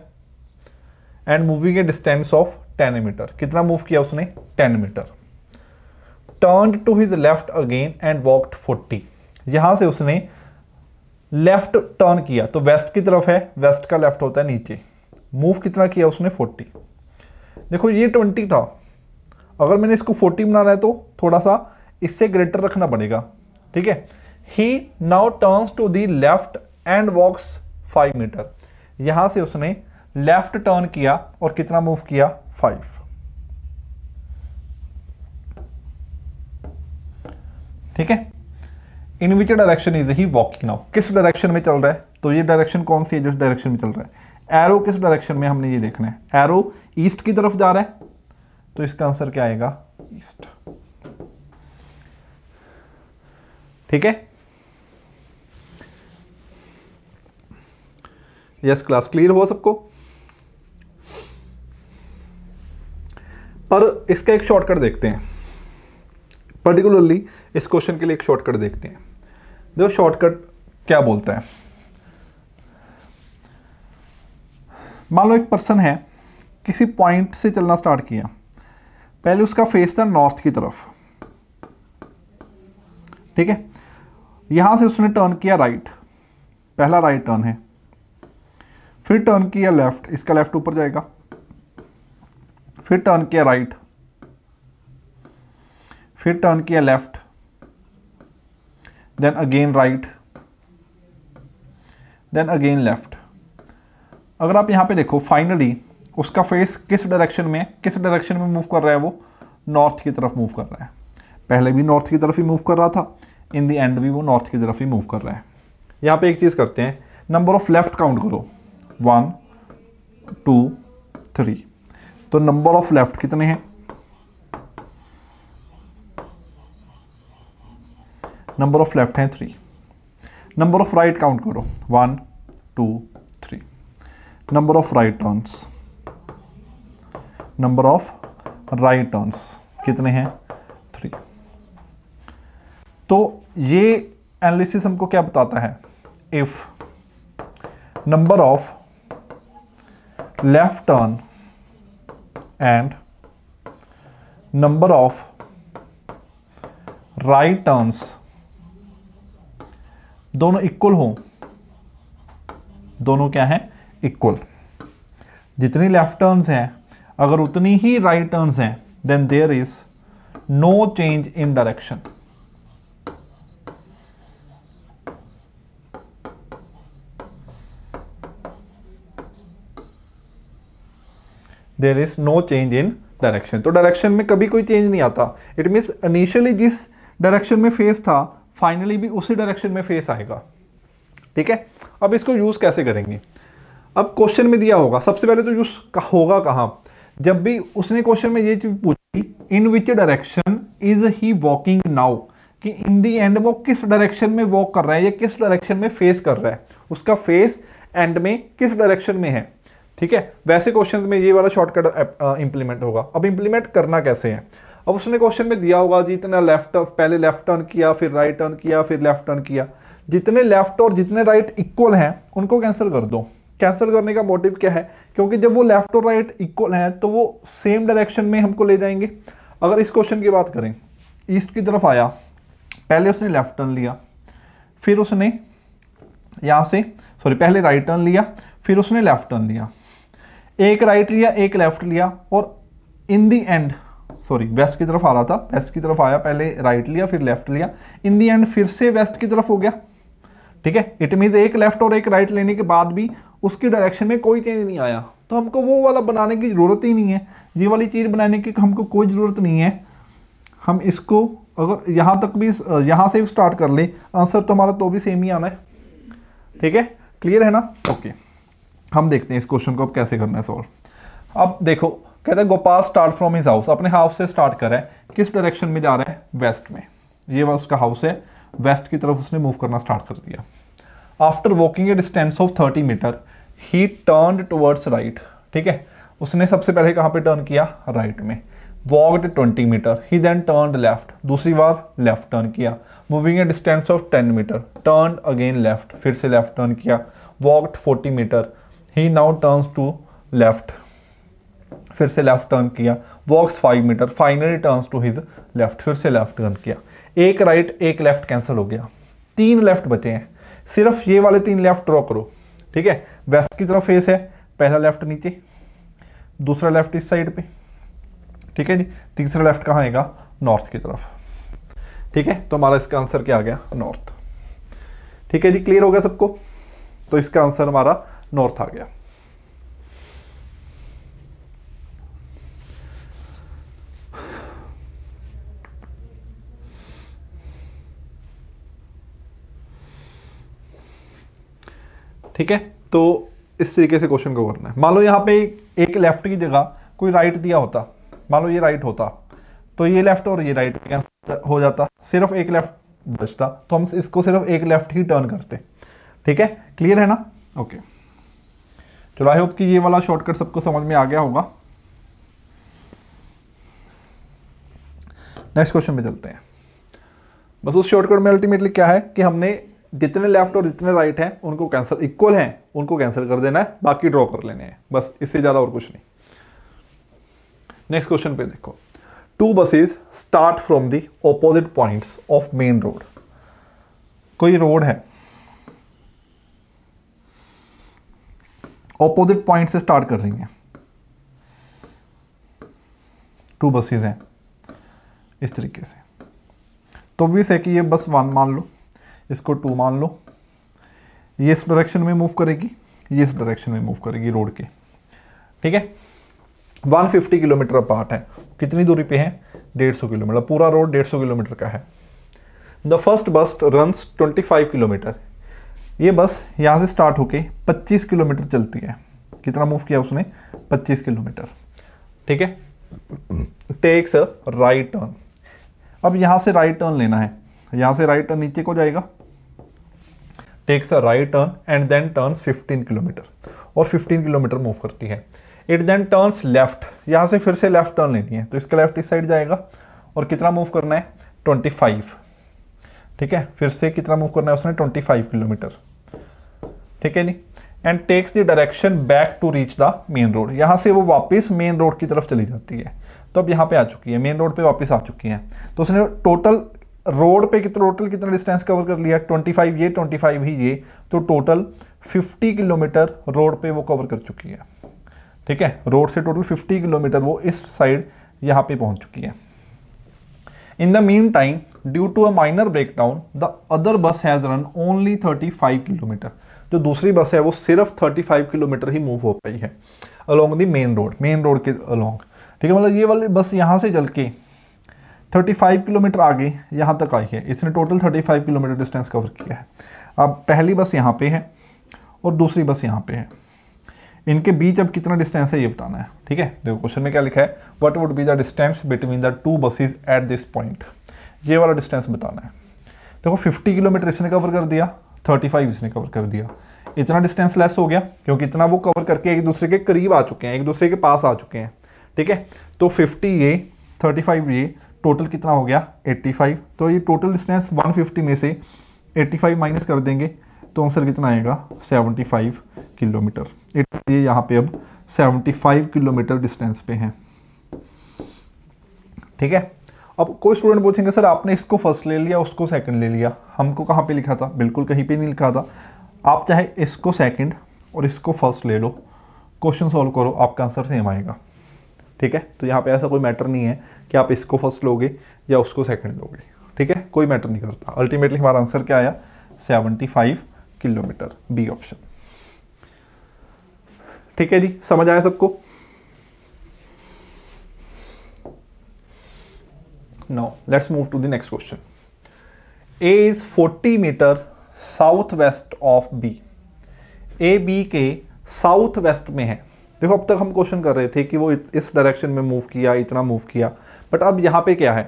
Speaker 1: and moving a distance of ten meter कितना मूव किया उसने ten metre turn to his left again and walked forty यहां से उसने लेफ्ट टर्न किया तो वेस्ट की तरफ है वेस्ट का लेफ्ट होता है नीचे मूव कितना किया उसने फोर्टी देखो ये ट्वेंटी था अगर मैंने इसको फोर्टी बनाना है तो थोड़ा सा इससे ग्रेटर रखना पड़ेगा ठीक है he now turns to the left and walks five meter यहां से उसने लेफ्ट टर्न किया और कितना मूव किया फाइव ठीक है in which direction is he walking now किस डायरेक्शन में चल रहा है तो ये डायरेक्शन कौन सी है जिस डायरेक्शन में चल रहा है एरो किस डायरेक्शन में हमने ये देखना है एरो ईस्ट की तरफ जा रहा है तो इसका आंसर क्या आएगा ईस्ट ठीक है यस क्लास क्लियर हुआ सबको पर इसका एक शॉर्टकट देखते हैं पर्टिकुलरली इस क्वेश्चन के लिए एक शॉर्टकट देखते हैं देखो शॉर्टकट क्या बोलता है मान लो एक पर्सन है किसी पॉइंट से चलना स्टार्ट किया पहले उसका फेस था नॉर्थ की तरफ ठीक है यहां से उसने टर्न किया राइट पहला राइट टर्न है फिर टर्न किया लेफ्ट इसका लेफ्ट ऊपर जाएगा फिर टर्न किया राइट फिर टर्न किया left then again right then again left अगर आप यहां पे देखो फाइनली उसका फेस किस डायरेक्शन में किस डायरेक्शन में मूव कर रहा है वो नॉर्थ की तरफ मूव कर रहा है पहले भी नॉर्थ की तरफ ही मूव कर रहा था इन दी एंड भी वो नॉर्थ की तरफ ही मूव कर रहा है यहां पे एक चीज़ करते हैं नंबर ऑफ लेफ्ट काउंट करो वन टू थ्री तो नंबर ऑफ लेफ्ट कितने हैं नंबर ऑफ लेफ्ट हैं three number of right count करो one two three number of right turns number of right turns कितने हैं थ्री तो ये एनालिसिस हमको क्या बताता है if number of left turn and number of right turns दोनों इक्वल हो दोनों क्या हैं इक्वल जितनी लेफ्ट टर्न्स हैं अगर उतनी ही राइट टर्न्स हैं then there is no change in direction there is no change in direction तो डायरेक्शन में कभी कोई चेंज नहीं आता इट मीन्स इनिशियली जिस डायरेक्शन में फेस था फाइनली भी उसी डायरेक्शन में फेस आएगा ठीक है अब इसको यूज़ कैसे करेंगे अब क्वेश्चन में दिया होगा सबसे पहले तो यूज़ होगा कहाँ जब भी उसने क्वेश्चन में ये चीज़ पूछी in which direction is he walking now कि इन दी एंड वो किस डायरेक्शन में वॉक कर रहा है या किस डायरेक्शन में फेस कर रहा है उसका फेस एंड में किस डायरेक्शन में है ठीक है वैसे क्वेश्चन में ये वाला शॉर्टकट इंप्लीमेंट uh, uh, होगा अब इंप्लीमेंट करना कैसे है अब उसने क्वेश्चन में दिया होगा जी इतना लेफ्ट पहले लेफ्ट टर्न किया फिर राइट टर्न किया फिर लेफ्ट टर्न किया जितने लेफ्ट और जितने राइट इक्वल हैं उनको कैंसिल कर दो कैंसिल करने का मोटिव क्या है क्योंकि जब वो लेफ्ट और राइट इक्वल हैं तो वो सेम डायरेक्शन में हमको ले जाएंगे अगर इस क्वेश्चन की बात करें ईस्ट की तरफ आया पहले उसने लेफ्ट टर्न लिया फिर उसने यहाँ से सॉरी पहले राइट टर्न लिया फिर उसने लेफ्ट टर्न लिया एक राइट लिया एक लेफ्ट लिया और in the end sorry west की तरफ आ रहा था वेस्ट की तरफ आया पहले राइट लिया फिर लेफ्ट लिया इन दी एंड फिर से वेस्ट की तरफ हो गया ठीक है इट मीन्स एक लेफ्ट और एक राइट लेने के बाद भी उसकी डायरेक्शन में कोई चेंज नहीं आया तो हमको वो वाला बनाने की ज़रूरत ही नहीं है ये वाली चीज़ बनाने की हमको कोई ज़रूरत नहीं है हम इसको अगर यहाँ तक भी यहाँ से भी स्टार्ट कर ले आंसर तो हमारा तो भी सेम ही आना है ठीक है क्लियर है ना ओके okay. हम देखते हैं इस क्वेश्चन को अब कैसे करना है सॉल्व अब देखो कहते हैं Gopal start from his house अपने हाउस से स्टार्ट कर रहा है किस डायरेक्शन में जा रहा है वेस्ट में ये वह उसका हाउस है वेस्ट की तरफ उसने मूव करना स्टार्ट कर दिया after walking a distance of thirty metre he turn towards right ठीक है उसने सबसे पहले कहाँ पे टर्न किया राइट right में walked twenty metre he then turn left दूसरी बार लेफ्ट टर्न किया moving a distance of ten metre turn again left फिर से लेफ्ट टर्न किया walked forty metre he now turns to left फिर से लेफ्ट टर्न किया walks five metre finally turns to his left फिर से left turn किया एक राइट right, एक लेफ्ट कैंसिल हो गया तीन लेफ्ट बचे हैं सिर्फ ये वाले तीन लेफ्ट ड्रॉ करो ठीक है वेस्ट की तरफ फेस है पहला लेफ्ट नीचे दूसरा लेफ्ट इस साइड पे ठीक है जी तीसरा लेफ्ट कहाँ आएगा नॉर्थ की तरफ ठीक है तो हमारा इसका आंसर क्या आ गया नॉर्थ ठीक है जी क्लियर हो गया सबको तो इसका आंसर हमारा नॉर्थ आ गया ठीक है तो इस तरीके से क्वेश्चन को करना है मान लो यहां पे एक लेफ्ट की जगह कोई राइट दिया होता मान लो ये राइट होता तो ये लेफ्ट और ये राइट हो जाता सिर्फ एक लेफ्ट बचता तो हम इसको सिर्फ एक लेफ्ट ही टर्न करते ठीक है क्लियर है ना ओके okay. चलो आई होप कि ये वाला शॉर्टकट सबको समझ में आ गया होगा नेक्स्ट क्वेश्चन में चलते हैं बस उस शॉर्टकट में अल्टीमेटली क्या है कि हमने जितने लेफ्ट और जितने राइट हैं उनको कैंसिल इक्वल हैं उनको कैंसिल कर देना है बाकी ड्रॉ कर लेने हैं बस इससे ज़्यादा और कुछ नहीं नेक्स्ट क्वेश्चन पे देखो two buses start from the opposite points of main road कोई रोड है ऑपोजिट पॉइंट से स्टार्ट कर रही हैं टू बसेस हैं इस तरीके से तो भी है कि ये बस वन मान लो इसको टू मान लो ये इस डायरेक्शन में मूव करेगी ये इस डायरेक्शन में मूव करेगी रोड के ठीक है 150 किलोमीटर अपार्ट है कितनी दूरी पे है 150 किलोमीटर पूरा रोड 150 किलोमीटर का है the first bus run 25 kilometre ये बस यहाँ से स्टार्ट होके 25 किलोमीटर चलती है कितना मूव किया उसने 25 किलोमीटर ठीक है टेक्स अ राइट टर्न अब यहाँ से राइट टर्न लेना है यहाँ से राइट टर्न नीचे को जाएगा takes a right turn and then turns 15 kilometre और 15 किलोमीटर मूव करती है इट देन टर्न्स लेफ्ट यहाँ से फिर से लेफ्ट टर्न लेनी है तो इसका लेफ्ट इस साइड जाएगा और कितना मूव करना है 25 ठीक है फिर से कितना मूव करना है उसने 25 किलोमीटर ठीक है जी and takes the direction back to reach the main road यहाँ से वो वापस मेन रोड की तरफ चली जाती है तो अब यहाँ पे आ चुकी है मेन रोड पे वापस आ चुकी है तो उसने टोटल रोड पे कितना टोटल कितना डिस्टेंस कवर कर लिया 25 ये 25 ही ये तो टोटल 50 किलोमीटर रोड पे वो कवर कर चुकी है ठीक है रोड से टोटल 50 किलोमीटर वो इस साइड यहाँ पे पहुँच चुकी है in the mean time due to a minor breakdown the other bus has run only five kilometre जो दूसरी बस है वो सिर्फ 35 किलोमीटर ही मूव हो पाई है along the main road main road के अलोंग ठीक है मतलब ये वाली बस यहाँ से चल के थर्टी किलोमीटर आगे यहाँ तक आई है इसने total thirty kilometre distance cover किया है अब पहली बस यहाँ पर है और दूसरी बस यहाँ पर है इनके बीच अब कितना डिस्टेंस है ये बताना है ठीक है देखो क्वेश्चन में क्या लिखा है what would be the distance between the two buses at this point ये वाला डिस्टेंस बताना है देखो 50 किलोमीटर इसने कवर कर दिया थर्टी फाइव इसने कवर कर दिया इतना डिस्टेंस लेस हो गया क्योंकि इतना वो कवर करके एक दूसरे के करीब आ चुके हैं एक दूसरे के पास आ चुके हैं ठीक है तो फिफ्टी ये थर्टी फाइव ये टोटल कितना हो गया एट्टी फाइव तो ये टोटल डिस्टेंस वन फिफ्टी में से एट्टी फाइव माइनस कर देंगे तो आंसर कितना आएगा सेवनटी फाइव किलोमीटर ये यहाँ पे अब फाइव किलोमीटर डिस्टेंस पे हैं ठीक है अब कोई स्टूडेंट पूछेंगे सर आपने इसको फर्स्ट ले लिया उसको सेकंड ले लिया हमको कहाँ पे लिखा था बिल्कुल कहीं पे नहीं लिखा था आप चाहे इसको सेकंड और इसको फर्स्ट ले लो क्वेश्चन सॉल्व करो आपका आंसर सेम आएगा ठीक है तो यहाँ पे ऐसा कोई मैटर नहीं है कि आप इसको फर्स्ट लोगे या उसको सेकेंड लोगे ठीक है कोई मैटर नहीं करता अल्टीमेटली हमारा आंसर क्या आया सेवेंटी किलोमीटर बी ऑप्शन ठीक है जी समझ आया सबको Now let's move to the next question. A is 40 meter southwest of B. A B के साउथ वेस्ट में है देखो अब तक हम क्वेश्चन कर रहे थे कि वो इस डायरेक्शन में मूव किया इतना मूव किया बट अब यहाँ पे क्या है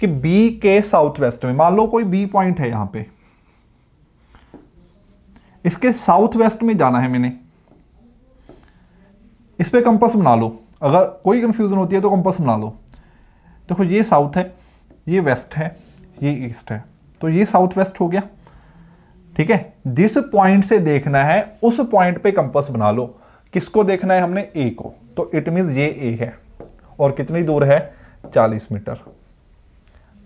Speaker 1: कि बी के साउथ वेस्ट में मान लो कोई बी पॉइंट है यहाँ पे इसके साउथ वेस्ट में जाना है मैंने इस पर कंपस बना लो अगर कोई कंफ्यूजन होती है तो कंपस बना लो देखो ये साउथ है ये वेस्ट है ये ईस्ट है तो ये साउथ वेस्ट हो गया ठीक है जिस पॉइंट से देखना है उस पॉइंट पे कंपस बना लो किसको देखना है हमने ए को तो इट मीन ये ए है और कितनी दूर है 40 मीटर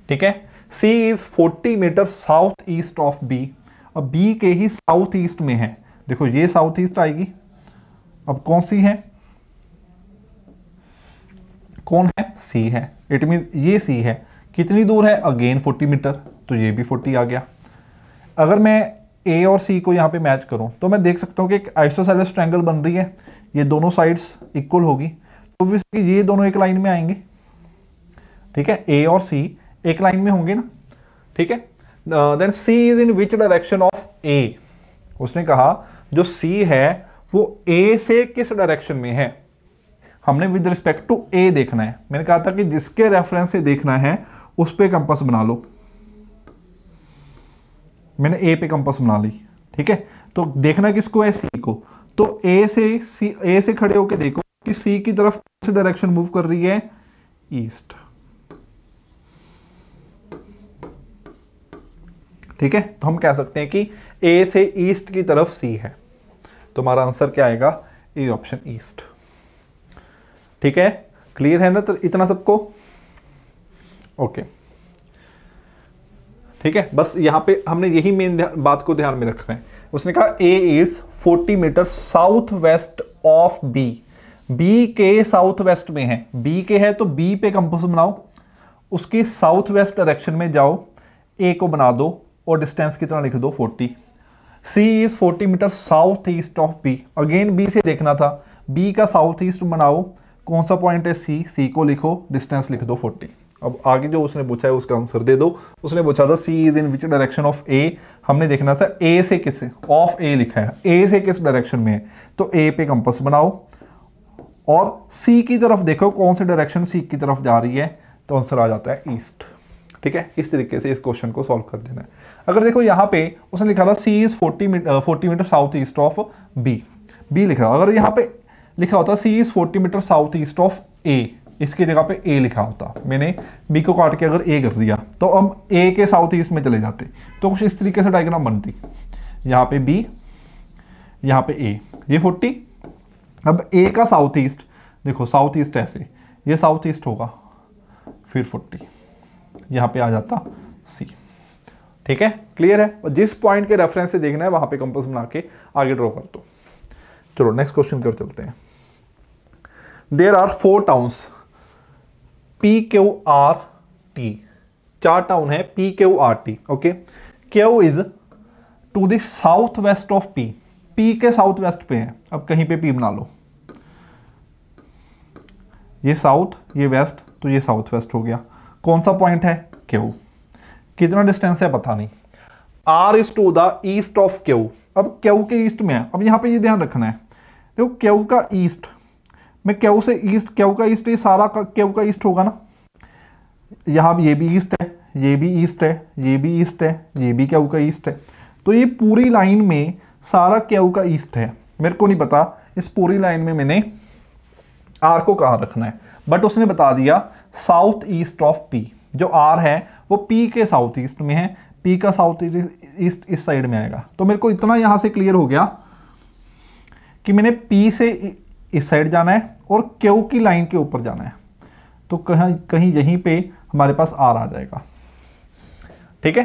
Speaker 1: ठीक है C is 40 metre south east of B अब बी के ही साउथ ईस्ट में है देखो ये साउथ ईस्ट आएगी अब कौन सी है कौन है सी है इट मीन ये सी है कितनी दूर है अगेन 40 मीटर तो ये भी 40 आ गया अगर मैं ए और सी को यहाँ पे मैच करूँ तो मैं देख सकता हूँ कि एक आइसोसेलस ट्रैंगल बन रही है ये दोनों साइड्स इक्वल होगी तो ऑब्वियसली ये दोनों एक लाइन में आएंगे ठीक है ए और सी एक लाइन में होंगे ना ठीक है then C is in which direction of A उसने कहा जो सी है वो ए से किस डायरेक्शन में है हमने विद रिस्पेक्ट टू ए देखना है मैंने कहा था कि जिसके रेफरेंस से देखना है उस पर कंपस बना लो मैंने ए पे कंपस बना ली ठीक है तो देखना किसको है सी को तो ए से सी ए से खड़े होके देखो कि सी की तरफ कौन सी डायरेक्शन मूव कर रही है ईस्ट ठीक है तो हम कह सकते हैं कि ए से ईस्ट की तरफ सी है तो हमारा आंसर क्या आएगा ए ऑप्शन ईस्ट ठीक है क्लियर है ना तो इतना सबको ओके ठीक है बस यहां पे हमने यही मेन बात को ध्यान में रखना है उसने कहा A is 40 metre south west of B B के साउथ वेस्ट में है बी के है तो बी पे कंपोज बनाओ उसके साउथ वेस्ट डायरेक्शन में जाओ ए को बना दो और डिस्टेंस कितना लिख दो 40 C is 40 metre south east of B again B से देखना था बी का साउथ ईस्ट बनाओ कौन सा पॉइंट है सी सी को लिखो डिस्टेंस लिख दो 40 अब आगे जो उसने पूछा है उसका आंसर दे दो उसने पूछा था C is in which direction of A हमने देखना था ए से किस ऑफ ए लिखा है ए से किस डायरेक्शन में है तो ए पे कंपस बनाओ और सी की तरफ देखो कौन से डायरेक्शन सी की तरफ जा रही है तो आंसर आ जाता है ईस्ट ठीक है इस तरीके से इस क्वेश्चन को सॉल्व कर देना है अगर देखो यहाँ पे उसने लिखा था C is forty metre forty metre south east of B B लिखा अगर यहाँ पे लिखा होता C is forty metre south east of A इसकी जगह पे ए लिखा होता मैंने बी को काट के अगर ए कर दिया तो हम ए के साउथ ईस्ट में चले जाते तो कुछ इस तरीके से डायग्राम बनती यहाँ पे बी यहाँ पे ए ये फोर्टी अब ए का साउथ ईस्ट देखो साउथ ईस्ट ऐसे ये साउथ ईस्ट होगा फिर फोर्टी यहाँ पे आ जाता सी ठीक है क्लियर है और जिस पॉइंट के रेफरेंस से देखना है वहाँ पे कंपस बना के आगे ड्रॉ कर दो चलो नेक्स्ट क्वेश्चन की ओर चलते हैं there are four towns P Q R T चार टाउन है P Q R T okay Q is to the south west of P P के साउथ वेस्ट पे है अब कहीं पे पी बना लो ये साउथ ये वेस्ट तो ये साउथ वेस्ट हो गया कौन सा पॉइंट है क्यू कितना डिस्टेंस है पता नहीं R is to the east of Q अब क्यू के ईस्ट में है अब यहां पे ये ध्यान रखना है देखो क्यू का ईस्ट मैं क्यों से ईस्ट क्यू का ईस्ट ये सारा क्यू का ईस्ट होगा ना यहाँ ये भी ईस्ट है ये भी ईस्ट है ये भी ईस्ट है ये भी क्यू का ईस्ट है तो ये पूरी लाइन में सारा क्यू का ईस्ट है मेरे को नहीं पता इस पूरी लाइन में मैंने आर को कहाँ रखना है बट उसने बता दिया साउथ ईस्ट ऑफ पी जो आर है वो पी के साउथ ईस्ट में है पी का साउथ ईस्ट इस साइड में आएगा तो मेरे को इतना यहाँ से क्लियर हो गया कि मैंने पी से इस साइड जाना है और क्यू की लाइन के ऊपर जाना है तो कहीं कहीं यहीं पे हमारे पास आर आ जाएगा ठीक है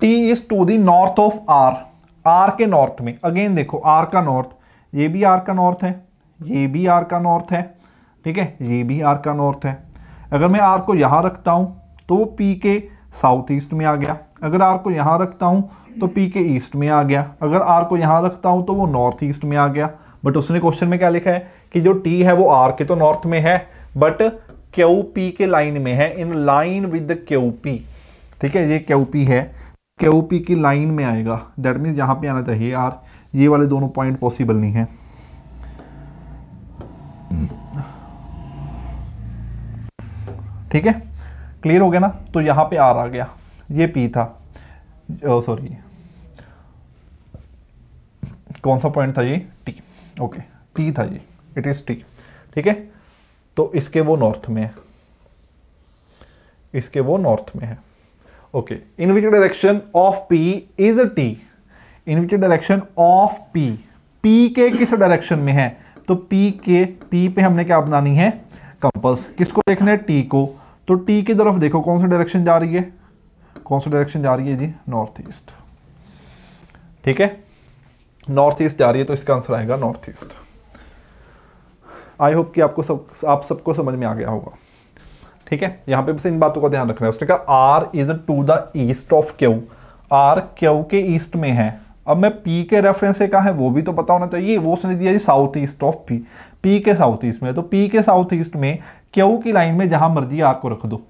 Speaker 1: T is to the north of R R के नॉर्थ में अगेन देखो आर का नॉर्थ ये भी आर का नॉर्थ है ये भी आर का नॉर्थ है ठीक है ये भी आर का नॉर्थ है अगर मैं आर को यहां रखता हूं तो पी के साउथ ईस्ट में आ गया अगर आर को यहां रखता हूं तो पी के ईस्ट में आ गया अगर आर को यहाँ रखता हूँ तो वो नॉर्थ ईस्ट में आ गया बट उसने क्वेश्चन में क्या लिखा है कि जो टी है वो आर के तो नॉर्थ में है बट क्यू पी के लाइन में है in line with Q P ठीक है ये क्यू पी है क्यू पी की लाइन में आएगा दैट मीन्स यहाँ पे आना चाहिए आर ये वाले दोनों पॉइंट पॉसिबल नहीं है ठीक है क्लियर हो गया ना तो यहाँ पे आर आ गया ये पी था सॉरी कौन सा पॉइंट था ये टी ओके टी था ये इट इज़ टी ठीक है तो इसके वो नॉर्थ में है इसके वो नॉर्थ में है okay in which direction of P is T in which direction of P P के किस डायरेक्शन में है तो पी के पी पे हमने क्या बनानी है कंपल्स किसको देखना है टी को तो टी की तरफ देखो कौन सा डायरेक्शन जा रही है कौन सा डायरेक्शन जा रही है जी नॉर्थ ईस्ट ठीक है नॉर्थ ईस्ट जा रही है तो इसका आंसर आएगा नॉर्थ ईस्ट आई होप कि आपको सब आप सबको समझ में आ गया होगा ठीक है यहाँ पे बस इन बातों का ध्यान रखना है उसने कहा R is to the east of Q R Q के ईस्ट में है अब मैं पी के रेफरेंस से कहा है वो भी तो पता होना चाहिए वो उसने दिया जी south east of P P के साउथ ईस्ट में तो पी के साउथ ईस्ट में क्यू की लाइन में जहाँ मर्जी आर को रख दो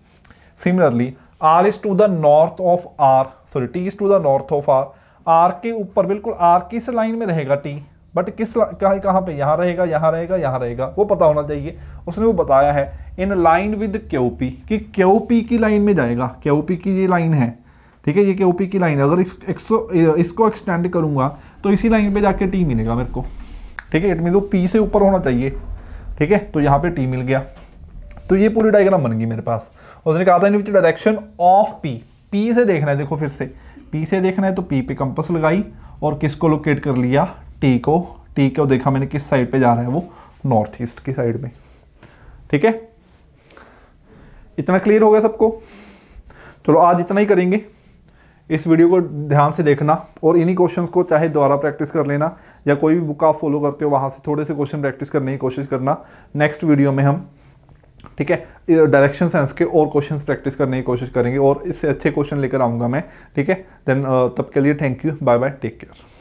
Speaker 1: similarly R is to the north of R sorry T is to the north of R R के ऊपर बिल्कुल आर किस लाइन में रहेगा टी बट किस कहाँ कहाँ पे यहाँ रहेगा यहाँ रहेगा यहाँ रहेगा वो पता होना चाहिए उसने वो बताया है इन लाइन विद क्यूपी कि क्यूपी की लाइन में जाएगा क्यूपी की ये लाइन है ठीक है ये क्यूपी की लाइन है अगर इस, इसको इसको एक्सटेंड करूँगा तो इसी लाइन पे जाके टी मिलेगा मेरे को ठीक है इट मीन वो पी से ऊपर होना चाहिए ठीक है तो यहाँ पे टी मिल गया तो ये पूरी डायग्राम बन गई मेरे पास उसने कहा था in which direction of P P से देखना है देखो फिर से पी से देखना है तो पी पे कंपस लगाई और किसको लोकेट कर लिया टी को टी को देखा मैंने किस साइड पे जा रहा है वो नॉर्थ ईस्ट की साइड में ठीक है इतना क्लियर हो गया सबको चलो आज इतना ही करेंगे इस वीडियो को ध्यान से देखना और इन्हीं क्वेश्चंस को चाहे दोबारा प्रैक्टिस कर लेना या कोई भी बुक आप फॉलो करते हो वहाँ से थोड़े से क्वेश्चन प्रैक्टिस करने की कोशिश करना नेक्स्ट वीडियो में हम ठीक है डायरेक्शन साइंस के और क्वेश्चंस प्रैक्टिस करने की कोशिश करेंगे और इससे अच्छे क्वेश्चन लेकर आऊँगा मैं ठीक है देन uh, तब के लिए thank you bye bye take care